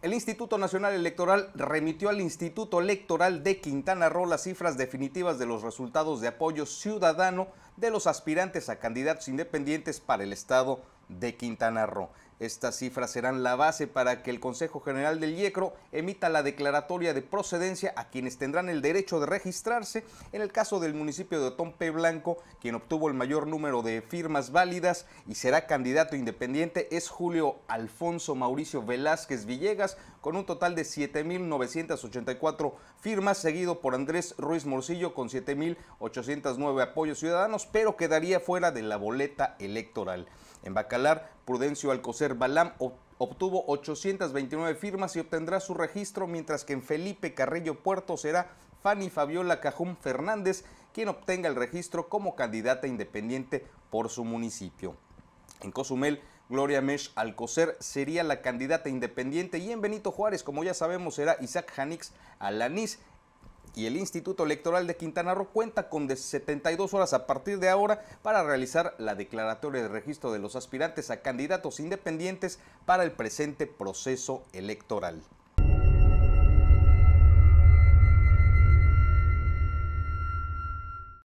El Instituto Nacional Electoral remitió al Instituto Electoral de Quintana Roo las cifras definitivas de los resultados de apoyo ciudadano de los aspirantes a candidatos independientes para el estado de Quintana Roo. Estas cifras serán la base para que el Consejo General del IECRO emita la declaratoria de procedencia a quienes tendrán el derecho de registrarse. En el caso del municipio de Otompe Blanco, quien obtuvo el mayor número de firmas válidas y será candidato independiente es Julio Alfonso Mauricio Velázquez Villegas, con un total de 7.984 firmas, seguido por Andrés Ruiz Morcillo con 7.809 apoyos ciudadanos, pero quedaría fuera de la boleta electoral. En Bacalar, Prudencio Alcocer Balam obtuvo 829 firmas y obtendrá su registro, mientras que en Felipe Carrillo Puerto será Fanny Fabiola Cajún Fernández quien obtenga el registro como candidata independiente por su municipio. En Cozumel, Gloria Mesh Alcocer sería la candidata independiente y en Benito Juárez, como ya sabemos, será Isaac Hanix Alaniz y el Instituto Electoral de Quintana Roo cuenta con 72 horas a partir de ahora para realizar la declaratoria de registro de los aspirantes a candidatos independientes para el presente proceso electoral.